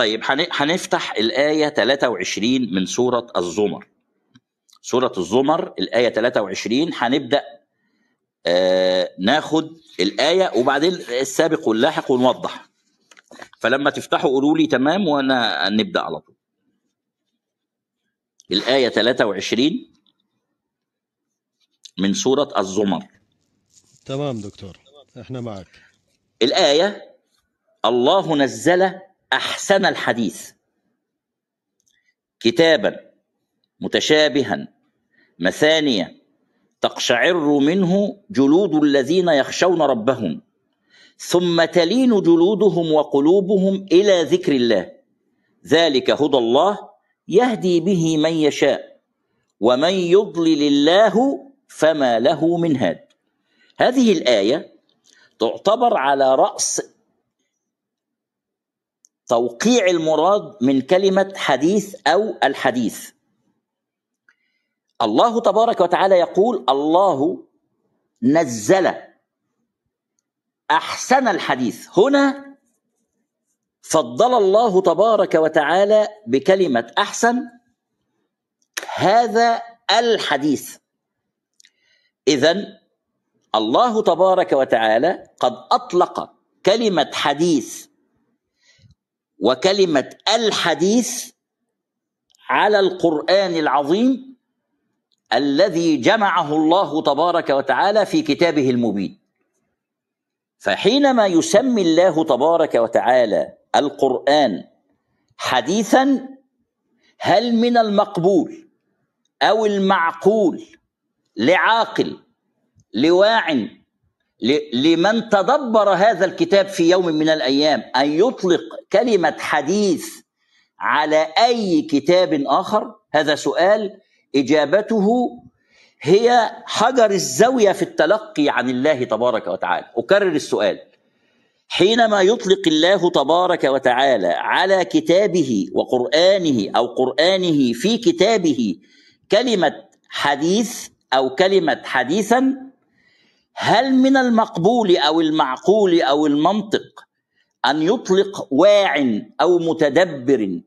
طيب هنفتح الآية 23 من سورة الزمر سورة الزمر الآية 23 هنبدأ آه ناخد الآية وبعدين السابق واللاحق ونوضح فلما تفتحوا قولوا لي تمام وأنا نبدأ على طول الآية 23 من سورة الزمر تمام دكتور احنا معك الآية الله نزل احسن الحديث كتابا متشابها مثانيه تقشعر منه جلود الذين يخشون ربهم ثم تلين جلودهم وقلوبهم الى ذكر الله ذلك هدى الله يهدي به من يشاء ومن يضلل الله فما له من هاد هذه الايه تعتبر على راس توقيع المراد من كلمه حديث او الحديث الله تبارك وتعالى يقول الله نزل احسن الحديث هنا فضل الله تبارك وتعالى بكلمه احسن هذا الحديث اذا الله تبارك وتعالى قد اطلق كلمه حديث وكلمه الحديث على القران العظيم الذي جمعه الله تبارك وتعالى في كتابه المبين فحينما يسمي الله تبارك وتعالى القران حديثا هل من المقبول او المعقول لعاقل لواعٍ لمن تدبر هذا الكتاب في يوم من الايام ان يطلق كلمه حديث على اي كتاب اخر هذا سؤال اجابته هي حجر الزاويه في التلقي عن الله تبارك وتعالى اكرر السؤال حينما يطلق الله تبارك وتعالى على كتابه وقرانه او قرانه في كتابه كلمه حديث او كلمه حديثا هل من المقبول او المعقول او المنطق ان يطلق واع او متدبر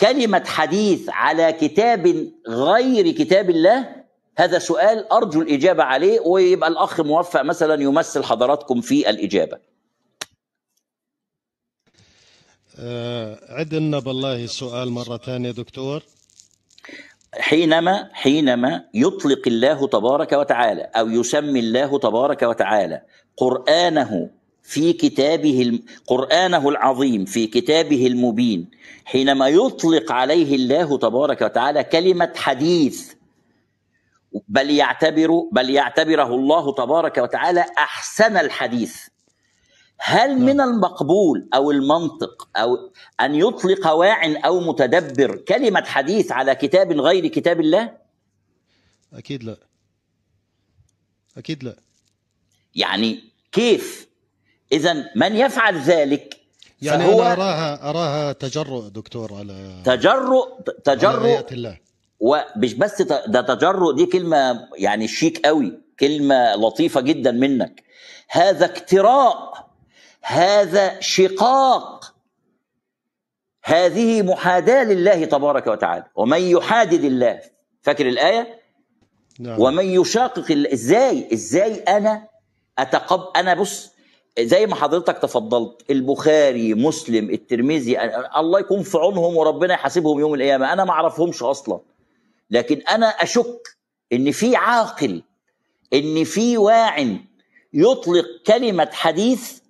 كلمه حديث على كتاب غير كتاب الله هذا سؤال ارجو الاجابه عليه ويبقى الاخ موفق مثلا يمثل حضراتكم في الاجابه أه، عدنا بالله السؤال مره ثانيه دكتور حينما حينما يطلق الله تبارك وتعالى او يسمي الله تبارك وتعالى قرانه في كتابه قرانه العظيم في كتابه المبين حينما يطلق عليه الله تبارك وتعالى كلمه حديث بل يعتبر بل يعتبره الله تبارك وتعالى احسن الحديث هل نعم. من المقبول او المنطق او ان يطلق واع او متدبر كلمه حديث على كتاب غير كتاب الله؟ اكيد لا. اكيد لا. يعني كيف؟ اذا من يفعل ذلك يعني فهو أنا اراها اراها تجرؤ دكتور على تجرؤ تجرؤ على الله ومش بس ده تجرؤ دي كلمه يعني شيك قوي كلمه لطيفه جدا منك هذا اكتراء هذا شقاق هذه محاداة لله تبارك وتعالى ومن يحادد الله فاكر الآية نعم. ومن يشاقق الله إزاي إزاي أنا أتقب أنا بص زي ما حضرتك تفضلت البخاري مسلم الترمذي الله يكون في عونهم وربنا يحاسبهم يوم القيامة أنا ما أعرفهمش أصلا لكن أنا أشك إن في عاقل إن في واعٍ يطلق كلمة حديث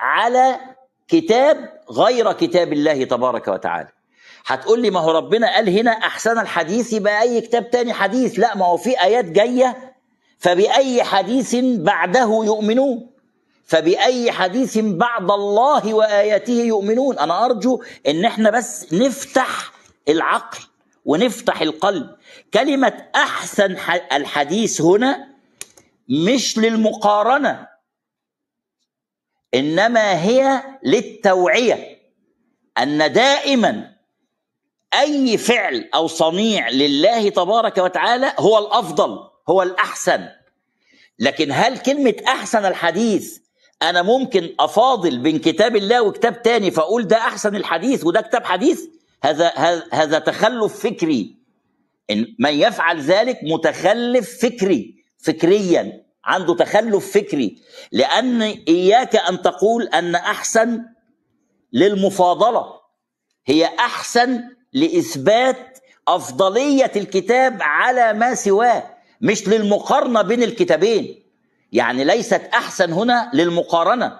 على كتاب غير كتاب الله تبارك وتعالى هتقول لي ما هو ربنا قال هنا احسن الحديث يبقى اي كتاب تاني حديث لا ما هو في ايات جايه فباي حديث بعده يؤمنون فباي حديث بعد الله واياته يؤمنون انا ارجو ان احنا بس نفتح العقل ونفتح القلب كلمه احسن الحديث هنا مش للمقارنه انما هي للتوعيه ان دائما اي فعل او صنيع لله تبارك وتعالى هو الافضل هو الاحسن لكن هل كلمه احسن الحديث انا ممكن افاضل بين كتاب الله وكتاب تاني فاقول ده احسن الحديث وده كتاب حديث هذا هذا تخلف فكري إن من يفعل ذلك متخلف فكري فكريا عنده تخلف فكري لأن إياك أن تقول أن أحسن للمفاضلة هي أحسن لإثبات أفضلية الكتاب على ما سواه مش للمقارنة بين الكتابين يعني ليست أحسن هنا للمقارنة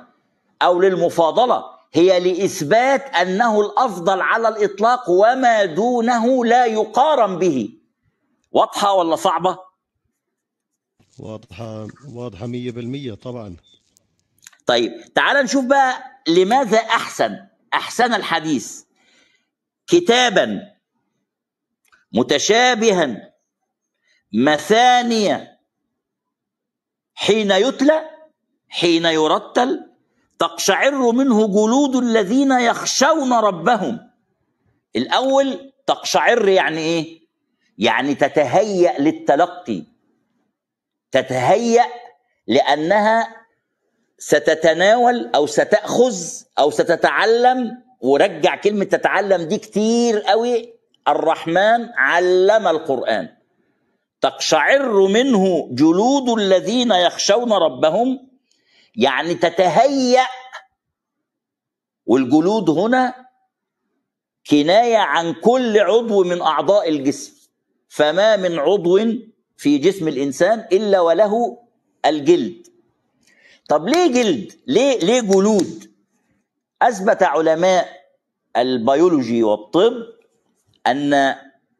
أو للمفاضلة هي لإثبات أنه الأفضل على الإطلاق وما دونه لا يقارن به واضحة ولا صعبة؟ واضحة واضحة 100% طبعا طيب تعال نشوف بقى لماذا أحسن أحسن الحديث كتابا متشابها مثانية حين يتلى حين يرتل تقشعر منه جلود الذين يخشون ربهم الأول تقشعر يعني إيه؟ يعني تتهيأ للتلقي تتهيأ لأنها ستتناول أو ستأخذ أو ستتعلم ورجع كلمة تتعلم دي كتير قوي الرحمن علم القرآن تقشعر منه جلود الذين يخشون ربهم يعني تتهيأ والجلود هنا كناية عن كل عضو من أعضاء الجسم فما من عضو في جسم الانسان الا وله الجلد طب ليه جلد ليه ليه جلود اثبت علماء البيولوجي والطب ان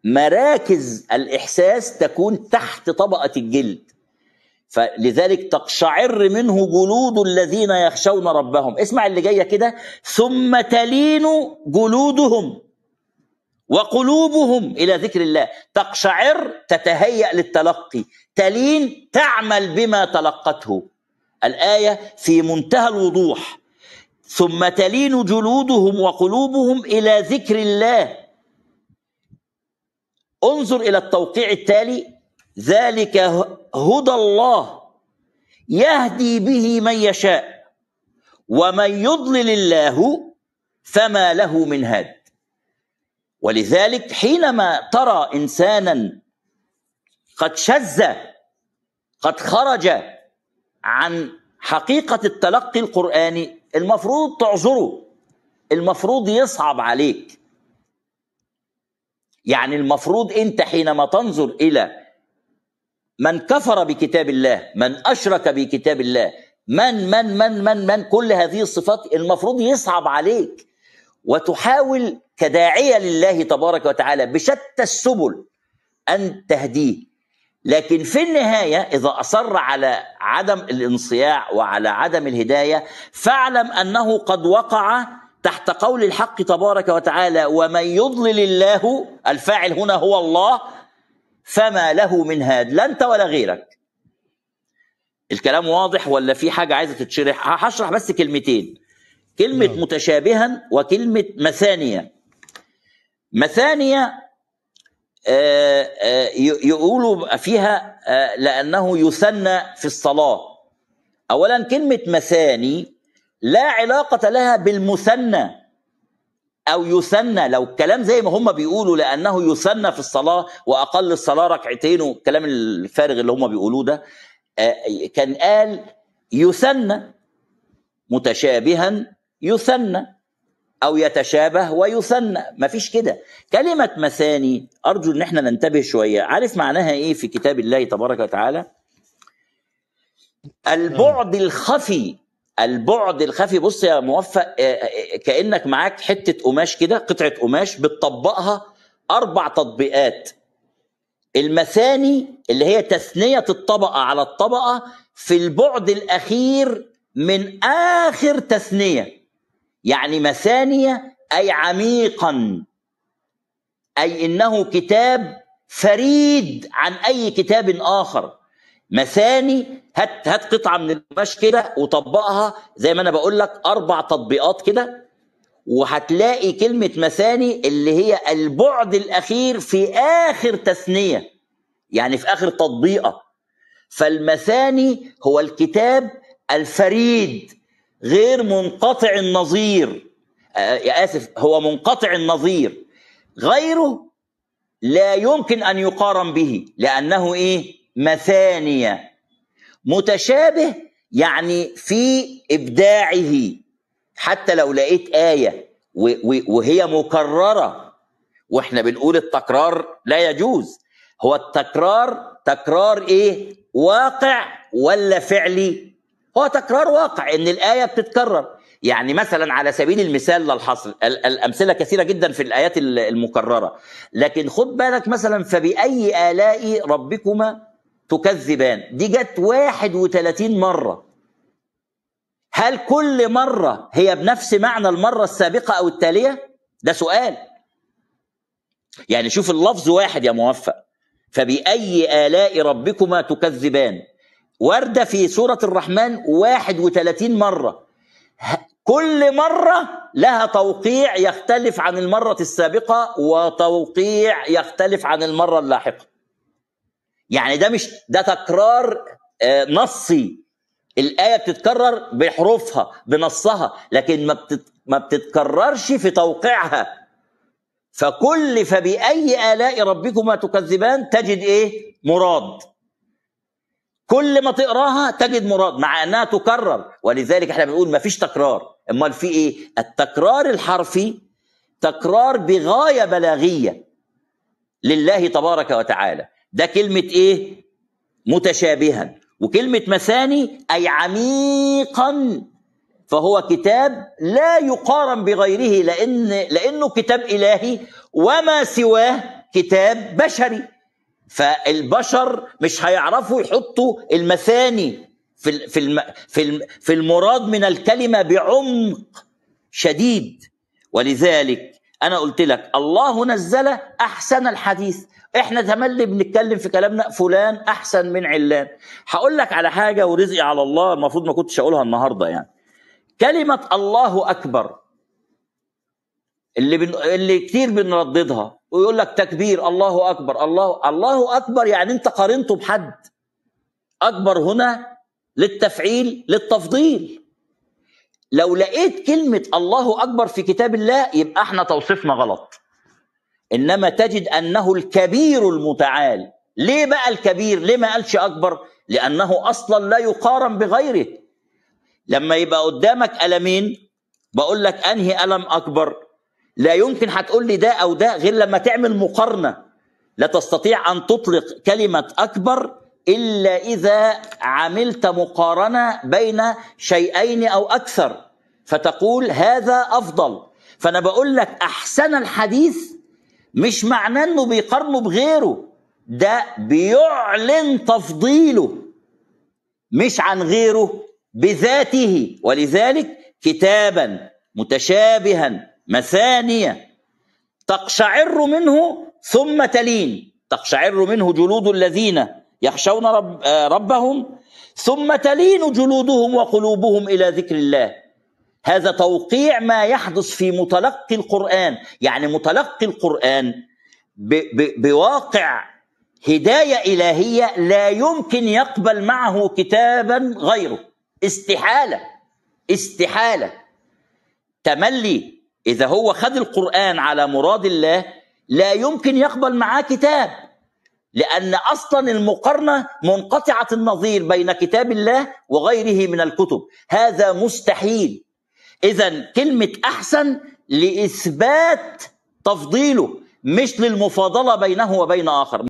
مراكز الاحساس تكون تحت طبقه الجلد فلذلك تقشعر منه جلود الذين يخشون ربهم اسمع اللي جايه كده ثم تلين جلودهم وقلوبهم الى ذكر الله تقشعر تتهيا للتلقي تلين تعمل بما تلقته الايه في منتهى الوضوح ثم تلين جلودهم وقلوبهم الى ذكر الله انظر الى التوقيع التالي ذلك هدى الله يهدي به من يشاء ومن يضلل الله فما له من هاد ولذلك حينما ترى انسانا قد شذ قد خرج عن حقيقه التلقي القراني المفروض تعذره المفروض يصعب عليك يعني المفروض انت حينما تنظر الى من كفر بكتاب الله من اشرك بكتاب الله من من من من من كل هذه الصفات المفروض يصعب عليك وتحاول كداعيه لله تبارك وتعالى بشتى السبل ان تهديه لكن في النهايه اذا اصر على عدم الانصياع وعلى عدم الهدايه فاعلم انه قد وقع تحت قول الحق تبارك وتعالى ومن يضلل الله الفاعل هنا هو الله فما له من هاد لا انت ولا غيرك الكلام واضح ولا في حاجه عايزه تتشرح هشرح بس كلمتين كلمة نعم. متشابها وكلمة مثانية مثانية آه، آه، يقول يقولوا فيها آه، لأنه يثنى في الصلاة أولا كلمة مثاني لا علاقة لها بالمثنى أو يثنى لو الكلام زي ما هم بيقولوا لأنه يثنى في الصلاة وأقل الصلاة ركعتين والكلام الفارغ اللي هم بيقولوه ده كان قال يثنى متشابها يثنى او يتشابه ويثنى مفيش كده كلمه مثاني ارجو ان احنا ننتبه شويه عارف معناها ايه في كتاب الله تبارك وتعالى البعد الخفي البعد الخفي بص يا موفق آه، آه، آه، كانك معاك حته قماش كده قطعه قماش بتطبقها اربع تطبيقات المثاني اللي هي تثنيه الطبقه على الطبقه في البعد الاخير من اخر تثنيه يعني مثانية أي عميقا أي إنه كتاب فريد عن أي كتاب آخر مثاني هات هات قطعة من القماش كده وطبقها زي ما أنا بقول لك أربع تطبيقات كده وهتلاقي كلمة مثاني اللي هي البعد الأخير في آخر تثنية يعني في آخر تطبيقة فالمثاني هو الكتاب الفريد غير منقطع النظير آه، يا اسف هو منقطع النظير غيره لا يمكن ان يقارن به لانه ايه مثانيه متشابه يعني في ابداعه حتى لو لقيت ايه وهي مكرره واحنا بنقول التكرار لا يجوز هو التكرار تكرار ايه واقع ولا فعلي هو تكرار واقع ان الايه بتتكرر يعني مثلا على سبيل المثال للحصر الامثله كثيره جدا في الايات المكرره لكن خد بالك مثلا فباي الاء ربكما تكذبان دي جت 31 مره هل كل مره هي بنفس معنى المره السابقه او التاليه ده سؤال يعني شوف اللفظ واحد يا موفق فباي الاء ربكما تكذبان واردة في سورة الرحمن 31 مرة كل مرة لها توقيع يختلف عن المرة السابقة وتوقيع يختلف عن المرة اللاحقة يعني ده مش ده تكرار آه، نصي الآية بتتكرر بحروفها بنصها لكن ما, ما بتتكررش في توقيعها فكل فبأي آلاء ربكما تكذبان تجد إيه مراد كل ما تقراها تجد مراد مع انها تكرر ولذلك احنا بنقول ما فيش تكرار امال في ايه التكرار الحرفي تكرار بغايه بلاغيه لله تبارك وتعالى ده كلمه ايه متشابها وكلمه مثاني اي عميقا فهو كتاب لا يقارن بغيره لان لانه كتاب الهي وما سواه كتاب بشري فالبشر مش هيعرفوا يحطوا المثاني في في في في المراد من الكلمه بعمق شديد ولذلك انا قلت لك الله نزل احسن الحديث احنا تملي بنتكلم في كلامنا فلان احسن من علان هقول لك على حاجه ورزقي على الله المفروض ما كنتش اقولها النهارده يعني كلمه الله اكبر اللي بن... اللي كتير بنرددها ويقول لك تكبير الله اكبر الله الله اكبر يعني انت قارنته بحد اكبر هنا للتفعيل للتفضيل لو لقيت كلمه الله اكبر في كتاب الله يبقى احنا توصيفنا غلط انما تجد انه الكبير المتعال ليه بقى الكبير ليه ما قالش اكبر لانه اصلا لا يقارن بغيره لما يبقى قدامك ألمين بقول لك أنهي ألم أكبر لا يمكن هتقول لي ده او ده غير لما تعمل مقارنه لا تستطيع ان تطلق كلمه اكبر الا اذا عملت مقارنه بين شيئين او اكثر فتقول هذا افضل فانا بقول لك احسن الحديث مش معناه انه بيقارنه بغيره ده بيعلن تفضيله مش عن غيره بذاته ولذلك كتابا متشابها مثانية تقشعر منه ثم تلين تقشعر منه جلود الذين يخشون رب آه، ربهم ثم تلين جلودهم وقلوبهم إلى ذكر الله هذا توقيع ما يحدث في متلقي القرآن يعني متلقي القرآن بواقع هداية إلهية لا يمكن يقبل معه كتابا غيره استحالة استحالة تملي إذا هو خد القرآن على مراد الله لا يمكن يقبل معاه كتاب لأن أصلا المقارنة منقطعة النظير بين كتاب الله وغيره من الكتب هذا مستحيل إذا كلمة أحسن لإثبات تفضيله مش للمفاضلة بينه وبين آخر